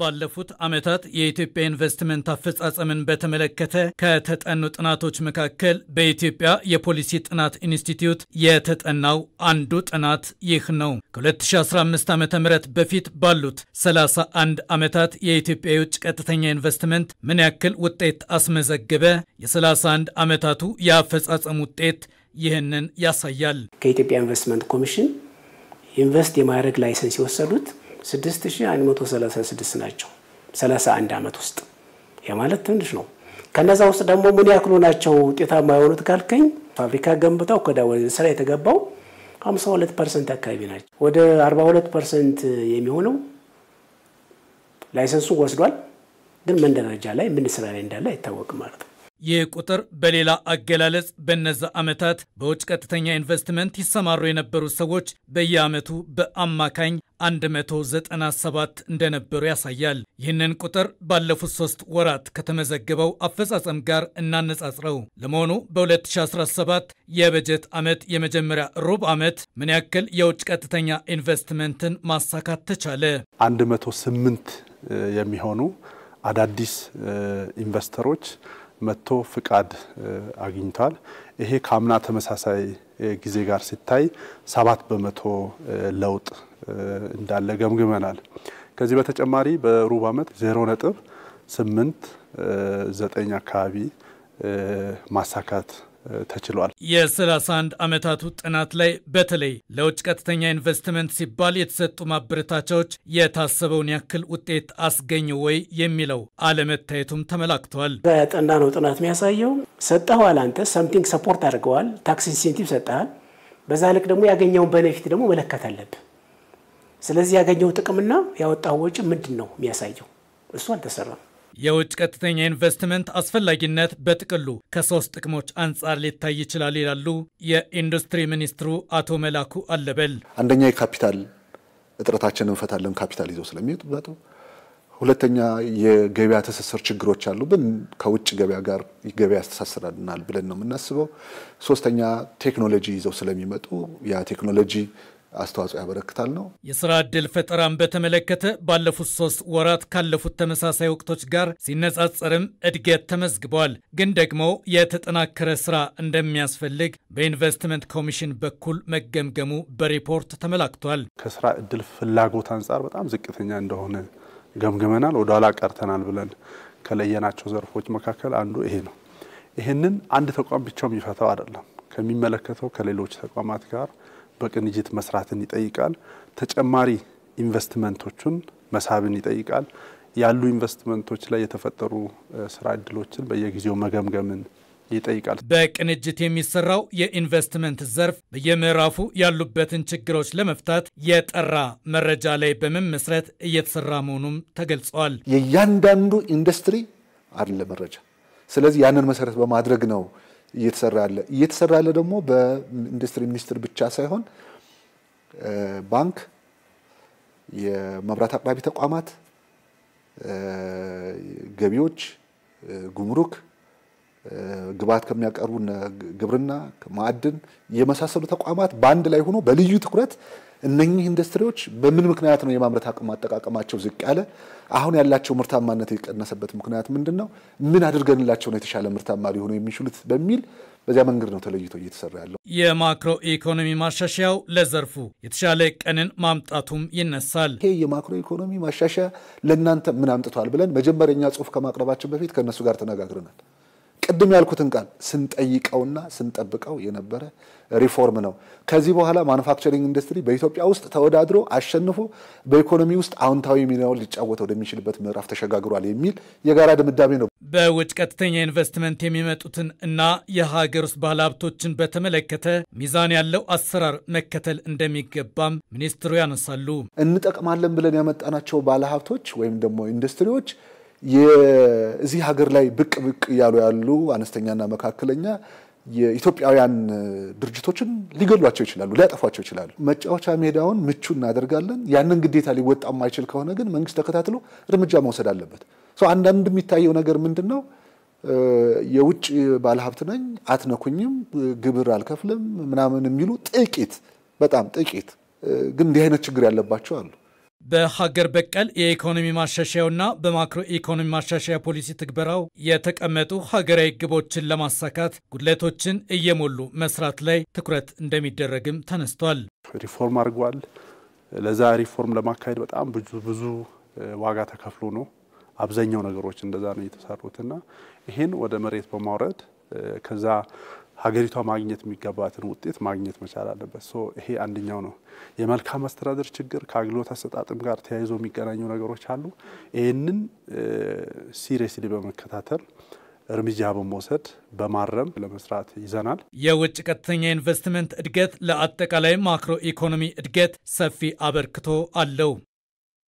ባለፉት ዓመታት የኢትዮጵያ ኢንቨስትመንት አፈጻጸምን በተመለከተ ከተጠኑ ጥናቶች መካከል በኢትዮጵያ የፖሊሲ ጥናት ኢንስቲትዩት የተጠናው አንዱ ጥናት ይህ ነው። ከ2015 ዓ ም በፊት ባሉት 31 ዓመታት የኢትዮጵያ የውጭ ቀጥተኛ ኢንቨስትመንት ምን ያክል ውጤት አስመዘገበ? የ31 ዓመታቱ የአፈጻጸም ውጤት ይህንን ያሳያል። ከኢትዮጵያ ኢንቨስትመንት ኮሚሽን ኢንቨስት የማድረግ ላይሰንስ የወሰዱት 6136 ናቸው 31 ዓመት ውስጥ። የማለት ማለት ትንሽ ነው። ከነዛ ውስጥ ደግሞ ምን ያክሉ ናቸው ውጤታማ የሆኑት ካልከኝ ፋብሪካ ገንብተው ወደ ስራ የተገባው 52 ፐርሰንት አካባቢ ናቸው። ወደ 42 ፐርሰንት የሚሆነው ላይሰንሱ ወስዷል፣ ግን ምን ደረጃ ላይ ምን ስራ ላይ እንዳለ አይታወቅም ማለት ነው። ይህ ቁጥር በሌላ አገላለጽ በነዛ ዓመታት በውጭ ቀጥተኛ ኢንቨስትመንት ይሰማሩ የነበሩ ሰዎች በየዓመቱ በአማካኝ 197 እንደነበሩ ያሳያል። ይህንን ቁጥር ባለፉት ሶስት ወራት ከተመዘገበው አፈጻጸም ጋር እናነጻጽረው። ለመሆኑ በ2017 የበጀት ዓመት የመጀመሪያ ሩብ ዓመት ምን ያክል የውጭ ቀጥተኛ ኢንቨስትመንትን ማሳካት ተቻለ? 108 የሚሆኑ አዳዲስ ኢንቨስተሮች መጥቶ ፍቃድ አግኝቷል። ይሄ ከአምና ተመሳሳይ ጊዜ ጋር ሲታይ ሰባት በመቶ ለውጥ እንዳለ ገምግመናል። ከዚህ በተጨማሪ በሩብ ዓመት ዜሮ ነጥብ ስምንት ዘጠኝ አካባቢ ማሳካት ተችሏል። የ31 ዓመታቱ ጥናት ላይ በተለይ ለውጭ ቀጥተኛ ኢንቨስትመንት ሲባል የተሰጡ ማበረታቻዎች የታሰበውን ያክል ውጤት አስገኙ ወይ የሚለው አለመታየቱም ተመላክቷል። በጠና ነው ጥናት የሚያሳየው ሰጠኋል፣ አንተ ሰምቲንግ ሰፖርት አድርገዋል፣ ታክስ ኢንሴንቲቭ ሰጠሃል። በዛ ልክ ደግሞ ያገኘውን በነፊት ደግሞ መለከት አለብ። ስለዚህ ያገኘው ጥቅምና ያወጣው ወጪ ምንድን ነው የሚያሳየው? እሱ አልተሰራም። የውጭ ቀጥተኛ ኢንቨስትመንት አስፈላጊነት በጥቅሉ ከሶስት ጥቅሞች አንጻር ሊታይ ይችላል ይላሉ የኢንዱስትሪ ሚኒስትሩ አቶ መላኩ አለበል። አንደኛ የካፒታል እጥረታችን እንፈታለን፣ ካፒታል ይዘው ስለሚመጡ። ሁለተኛ የገበያ ትስስር ችግሮች አሉብን፣ ከውጭ ገበያ ጋር ገበያ ያስተሳስረናል ብለን ነው የምናስበው። ሶስተኛ ቴክኖሎጂ ይዘው ስለሚመጡ ያ ቴክኖሎጂ አስተዋጽኦ ያበረክታል ነው። የስራ ዕድል ፈጠራን በተመለከተ ባለፉት ሶስት ወራት ካለፉት ተመሳሳይ ወቅቶች ጋር ሲነጻጸርም እድገት ተመዝግቧል። ግን ደግሞ የተጠናከረ ስራ እንደሚያስፈልግ በኢንቨስትመንት ኮሚሽን በኩል መገምገሙ በሪፖርት ተመላክቷል። ከስራ ዕድል ፍላጎት አንጻር በጣም ዝቅተኛ እንደሆነ ገምግመናል። ወደኋላ ቀርተናል ብለን ከለየናቸው ዘርፎች መካከል አንዱ ይሄ ነው። ይህንን አንድ ተቋም ብቻው የሚፈታው አይደለም። ከሚመለከተው ከሌሎች ተቋማት ጋር በቅንጅት መስራትን ይጠይቃል። ተጨማሪ ኢንቨስትመንቶችን መሳብን ይጠይቃል። ያሉ ኢንቨስትመንቶች ላይ የተፈጠሩ ስራ እድሎችን በየጊዜው መገምገምን ይጠይቃል። በቅንጅት የሚሰራው የኢንቨስትመንት ዘርፍ በየምዕራፉ ያሉበትን ችግሮች ለመፍታት የጠራ መረጃ ላይ በመመስረት እየተሰራ መሆኑም ተገልጸዋል። የእያንዳንዱ ኢንዱስትሪ አለ መረጃ። ስለዚህ ያንን መሰረት በማድረግ ነው እየተሰራ ያለ እየተሰራ ያለ ደግሞ በኢንዱስትሪ ሚኒስቴር ብቻ ሳይሆን ባንክ፣ የመብራት አቅራቢ ተቋማት፣ ገቢዎች፣ ጉምሩክ ግብዓት ከሚያቀርቡ ግብርና፣ ማዕድን የመሳሰሉ ተቋማት በአንድ ላይ ሆኖ በልዩ ትኩረት እነኚህ ኢንዱስትሪዎች በምን ምክንያት ነው የማምረት አቅም አጠቃቀማቸው ዝቅ ያለ? አሁን ያላቸው ምርታማነት የቀነሰበት ምክንያት ምንድን ነው? ምን አድርገንላቸው ነው የተሻለ ምርታማ ሊሆኑ የሚችሉት በሚል በዚያ መንገድ ነው ተለይቶ እየተሰራ ያለው። የማክሮ ኢኮኖሚ ማሻሻያው ለዘርፉ የተሻለ ቀንን ማምጣቱም ይነሳል። ይሄ የማክሮ ኢኮኖሚ ማሻሻያ ለእናንተ ምን አምጥቷል ብለን መጀመሪያ እኛ ጽሁፍ ከማቅረባችን በፊት ከእነሱ ጋር ተነጋግረናል። ቅድም ያልኩትን ቃል ስንጠይቀውና ስንጠብቀው የነበረ ሪፎርም ነው። ከዚህ በኋላ ማኑፋክቸሪንግ ኢንዱስትሪ በኢትዮጵያ ውስጥ ተወዳድሮ አሸንፎ በኢኮኖሚ ውስጥ አዎንታዊ ሚናውን ሊጫወተ ወደሚችልበት ምዕራፍ ተሸጋግሯል የሚል የጋራ ድምዳሜ ነው። በውጭ ቀጥተኛ ኢንቨስትመንት የሚመጡትን እና የሀገር ውስጥ ባለሀብቶችን በተመለከተ ሚዛን ያለው አሰራር መከተል እንደሚገባም ሚኒስትሩ ያነሳሉ። እንጠቅማለን ብለን ያመጣናቸው ባለሀብቶች ወይም ደግሞ ኢንዱስትሪዎች የዚህ ሀገር ላይ ብቅ ብቅ እያሉ ያሉ አነስተኛና መካከለኛ የኢትዮጵያውያን ድርጅቶችን ሊገሏቸው ይችላሉ፣ ሊያጠፏቸው ይችላሉ። መጫወቻ ሜዳውን ምቹ እናደርጋለን። ያንን ግዴታ ሊወጣ የማይችል ከሆነ ግን መንግስት ተከታትሎ እርምጃ መውሰድ አለበት። አንዳንድ የሚታየው ነገር ምንድን ነው? የውጭ ባለሀብት ነኝ አትነኩኝም፣ ግብር አልከፍልም ምናምን የሚሉ ጥቂት፣ በጣም ጥቂት ግን እንዲህ አይነት ችግር ያለባቸው አሉ። በሀገር በቀል የኢኮኖሚ ማሻሻያውና በማክሮ ኢኮኖሚ ማሻሻያ ፖሊሲ ትግበራው የተቀመጡ ሀገራዊ ግቦችን ለማሳካት ጉድለቶችን እየሞሉ መስራት ላይ ትኩረት እንደሚደረግም ተነስቷል። ሪፎርም አድርጓል። ለዛ ሪፎርም ለማካሄድ በጣም ብዙ ብዙ ዋጋ ተከፍሎ ነው። አብዛኛው ነገሮች እንደዛ ነው የተሰሩትና ይህን ወደ መሬት በማውረድ ከዛ ሀገሪቷ ማግኘት የሚገባትን ውጤት ማግኘት መቻል አለበት። ሶ ይሄ አንደኛው ነው። የመልካም አስተዳደር ችግር ከአገልግሎት አሰጣጥም ጋር ተያይዞ የሚገናኙ ነገሮች አሉ። ይህንን ሲሪየስሊ በመከታተል እርምጃ በመውሰድ በማረም ለመስራት ይዘናል። የውጭ ቀጥተኛ ኢንቨስትመንት እድገት ለአጠቃላይ ማክሮ ኢኮኖሚ እድገት ሰፊ አበርክቶ አለው።